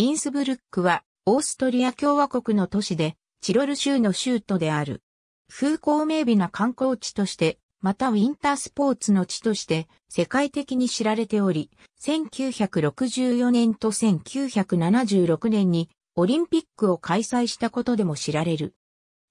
インスブルックは、オーストリア共和国の都市で、チロル州の州都である。風光明媚な観光地として、またウィンタースポーツの地として、世界的に知られており、1964年と1976年に、オリンピックを開催したことでも知られる。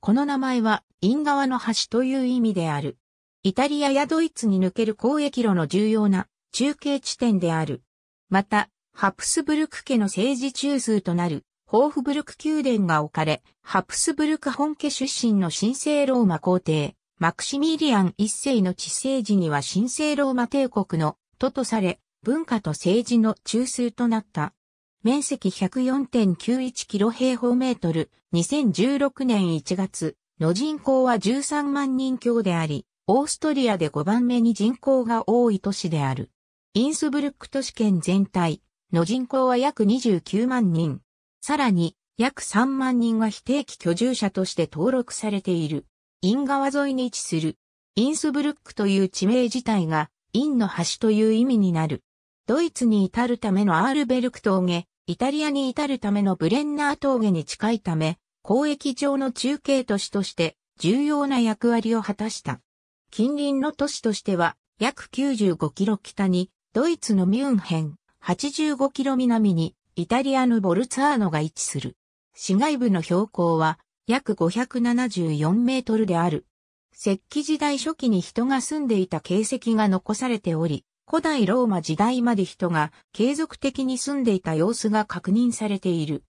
この名前は、イン側の橋という意味である。イタリアやドイツに抜ける交易路の重要な中継地点である。また、ハプスブルク家の政治中枢となる、ホーフブルク宮殿が置かれ、ハプスブルク本家出身の神聖ローマ皇帝、マクシミリアン一世の治世時には神聖ローマ帝国の都とされ、文化と政治の中枢となった。面積104.91キロ平方メートル、2016年1月、の人口は13万人強であり、オーストリアで5番目に人口が多い都市である。インスブルック都市圏全体、の人口は約29万人。さらに、約3万人が非定期居住者として登録されている。イン川沿いに位置する。インスブルックという地名自体が、インの橋という意味になる。ドイツに至るためのアールベルク峠、イタリアに至るためのブレンナー峠に近いため、交易上の中継都市として重要な役割を果たした。近隣の都市としては、約95キロ北に、ドイツのミュンヘン、85キロ南にイタリアのボルツァーノが位置する。市街部の標高は約574メートルである。石器時代初期に人が住んでいた形跡が残されており、古代ローマ時代まで人が継続的に住んでいた様子が確認されている。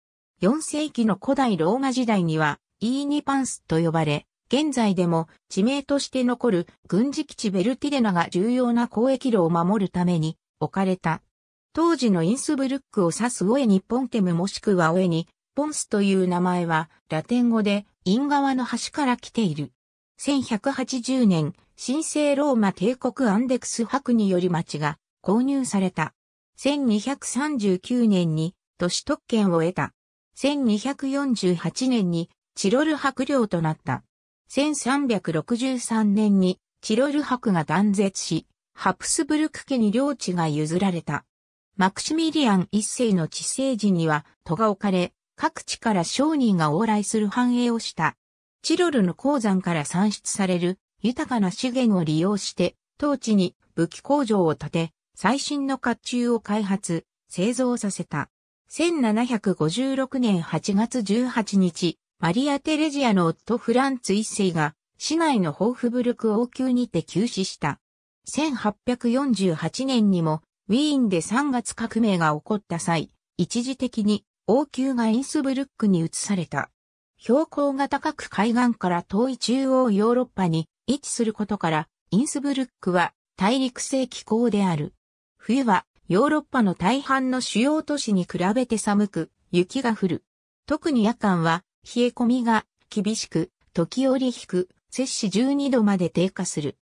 4世紀の古代ローマ時代には、イーニパンスと呼ばれ、現在でも地名として残る軍事基地ベルティデナが重要な交易路を守るために置かれた当時のインスブルックを指すオエニポンテムもしくはオエニポンスという名前はラテン語でイン川の端から来ている。1180年、神聖ローマ帝国アンデクス博により町が購入された。1239年に都市特権を得た。1248年にチロル博領となった。1363年にチロル博が断絶し、ハプスブルク家に領地が譲られた。マクシミリアン一世の治世時には、戸が置かれ、各地から商人が往来する繁栄をした。チロルの鉱山から産出される豊かな資源を利用して、当地に武器工場を建て、最新の甲冑を開発、製造させた。1756年8月18日、マリア・テレジアの夫フランツ一世が、市内のホーフブルク王宮にて急死した。1848年にもウィーンで3月革命が起こった際、一時的に王宮がインスブルックに移された。標高が高く海岸から遠い中央ヨーロッパに位置することから、インスブルックは大陸性気候である。冬はヨーロッパの大半の主要都市に比べて寒く、雪が降る。特に夜間は冷え込みが厳しく、時折低く、摂氏12度まで低下する。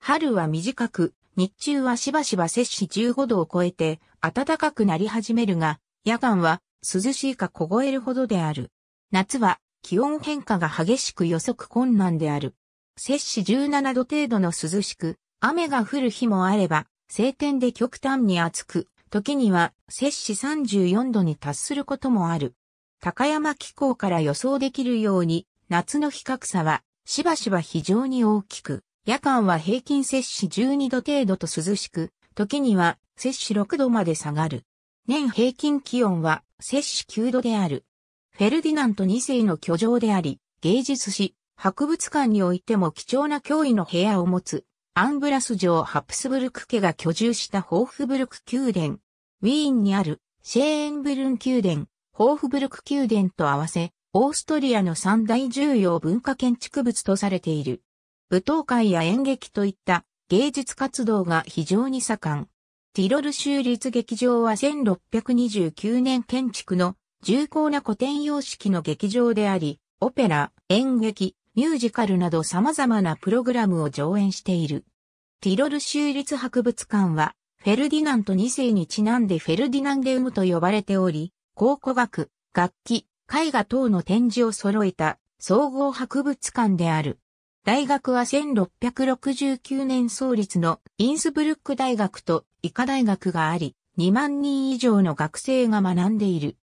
春は短く、日中はしばしば摂氏15度を超えて暖かくなり始めるが、夜間は涼しいか凍えるほどである。夏は気温変化が激しく予測困難である。摂氏17度程度の涼しく、雨が降る日もあれば、晴天で極端に暑く、時には摂氏34度に達することもある。高山気候から予想できるように、夏の比較差はしばしば非常に大きく、夜間は平均摂氏12度程度と涼しく、時には摂氏6度まで下がる。年平均気温は摂氏9度である。フェルディナント2世の居城であり、芸術史、博物館においても貴重な脅威の部屋を持つ、アンブラス城ハプスブルク家が居住したホーフブルク宮殿、ウィーンにあるシェーンブルン宮殿、ホーフブルク宮殿と合わせ、オーストリアの三大重要文化建築物とされている。舞踏会や演劇といった芸術活動が非常に盛ん。ティロル州立劇場は1629年建築の重厚な古典様式の劇場であり、オペラ、演劇、ミュージカルなど様々なプログラムを上演している。ティロル州立博物館は、フェルディナント2世にちなんでフェルディナンデウムと呼ばれており、考古学、楽器、絵画等の展示を揃えた総合博物館である。大学は1669年創立のインスブルック大学と医科大学があり、2万人以上の学生が学んでいる。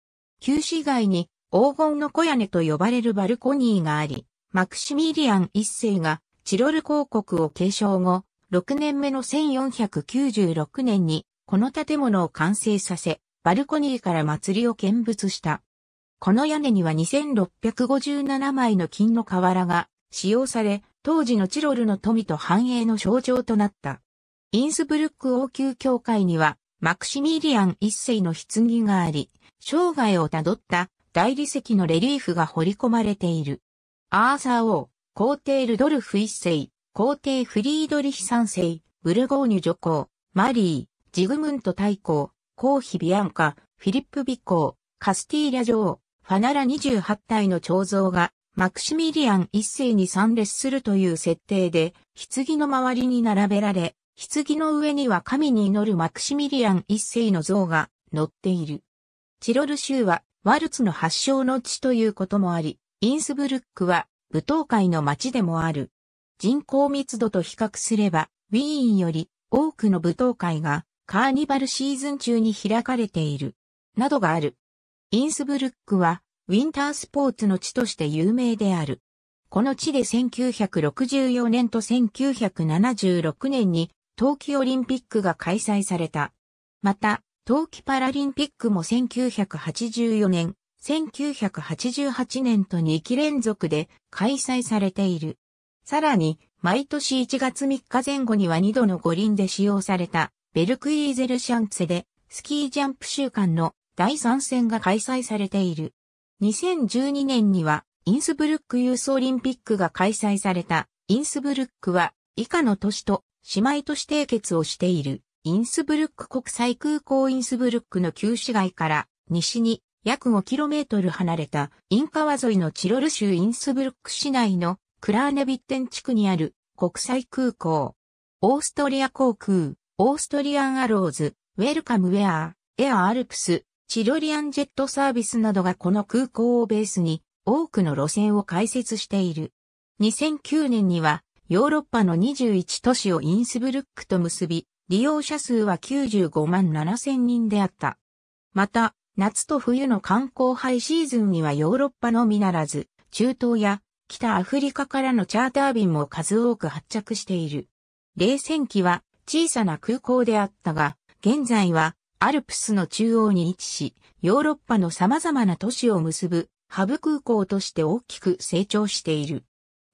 旧市街に黄金の小屋根と呼ばれるバルコニーがあり、マクシミリアン一世がチロル公国を継承後、6年目の1496年にこの建物を完成させ、バルコニーから祭りを見物した。この屋根には2657枚の金の瓦が使用され、当時のチロルの富と繁栄の象徴となった。インスブルック王宮教会には、マクシミリアン一世の棺があり、生涯をたどった大理石のレリーフが彫り込まれている。アーサー王、皇帝ルドルフ一世、皇帝フリードリヒ三世、ブルゴーニュ女皇、マリー、ジグムント大公、コーヒビアンカ、フィリップ・美公、カスティーリャ女王、ファナラ28体の彫像がマクシミリアン一世に参列するという設定で、棺の周りに並べられ、棺の上には神に祈るマクシミリアン一世の像が乗っている。チロル州はワルツの発祥の地ということもあり、インスブルックは舞踏会の街でもある。人口密度と比較すれば、ウィーンより多くの舞踏会がカーニバルシーズン中に開かれている。などがある。インスブルックはウィンタースポーツの地として有名である。この地で1964年と1976年に冬季オリンピックが開催された。また、冬季パラリンピックも1984年、1988年と2期連続で開催されている。さらに、毎年1月3日前後には2度の五輪で使用されたベルクイーゼルシャンツェでスキージャンプ週間の第3戦が開催されている。2012年には、インスブルックユースオリンピックが開催された。インスブルックは、以下の都市と姉妹都市締結をしている。インスブルック国際空港インスブルックの旧市街から西に約 5km 離れたイン川沿いのチロル州インスブルック市内のクラーネビッテン地区にある国際空港。オーストリア航空、オーストリアンアローズ、ウェルカムウェア、エアアルプス、チロリアンジェットサービスなどがこの空港をベースに多くの路線を開設している。2009年にはヨーロッパの21都市をインスブルックと結び、利用者数は95万7千人であった。また、夏と冬の観光ハイシーズンにはヨーロッパのみならず、中東や北アフリカからのチャーター便も数多く発着している。冷戦期は小さな空港であったが、現在はアルプスの中央に位置し、ヨーロッパの様々な都市を結ぶハブ空港として大きく成長している。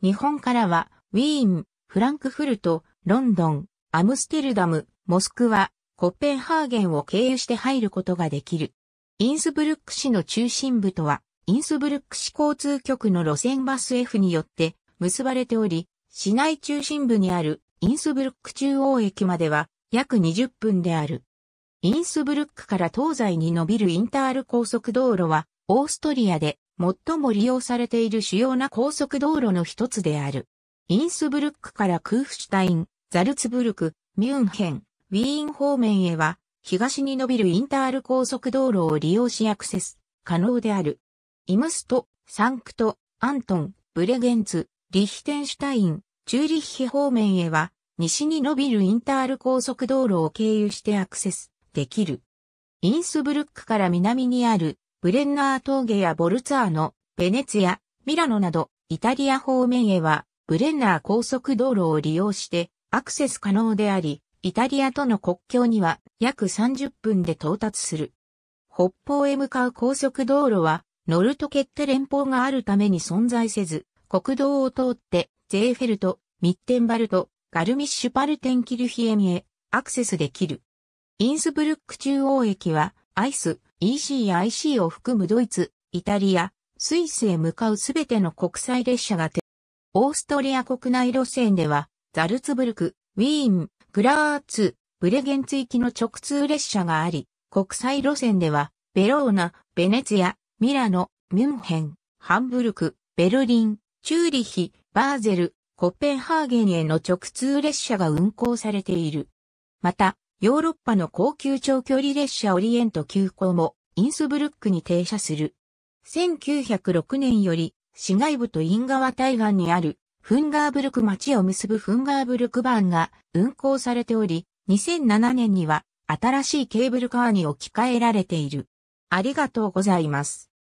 日本からは、ウィーン、フランクフルト、ロンドン、アムステルダム、モスクワ、コッペンハーゲンを経由して入ることができる。インスブルック市の中心部とは、インスブルック市交通局の路線バス F によって結ばれており、市内中心部にあるインスブルック中央駅までは約20分である。インスブルックから東西に伸びるインタール高速道路は、オーストリアで最も利用されている主要な高速道路の一つである。インスブルックからクーフシュタイン、ザルツブルク、ミュンヘン、ウィーン方面へは、東に伸びるインタール高速道路を利用しアクセス可能である。イムスト、サンクト、アントン、ブレゲンツ、リヒテンシュタイン、チューリッヒ方面へは、西に伸びるインタール高速道路を経由してアクセスできる。インスブルックから南にあるブレンナー峠やボルツァーノ、ベネツィミラノなどイタリア方面へはブレンナー高速道路を利用してアクセス可能であり、イタリアとの国境には約30分で到達する。北方へ向かう高速道路はノルトケッテ連邦があるために存在せず、国道を通ってゼーフェルト、ミッテンバルト、ガルミッシュパルテンキルヒエミへアクセスできる。インスブルック中央駅は、アイス、EC や IC を含むドイツ、イタリア、スイスへ向かうすべての国際列車がて、オーストリア国内路線では、ザルツブルク、ウィーン、グラーツ、ブレゲンツ行きの直通列車があり、国際路線では、ベローナ、ベネツィア、ミラノ、ミュンヘン、ハンブルク、ベルリン、チューリヒ、バーゼル、コッペンハーゲンへの直通列車が運行されている。また、ヨーロッパの高級長距離列車オリエント急行もインスブルックに停車する。1906年より市外部とイン川対岸にあるフンガーブルク町を結ぶフンガーブルクバーンが運行されており、2007年には新しいケーブルカーに置き換えられている。ありがとうございます。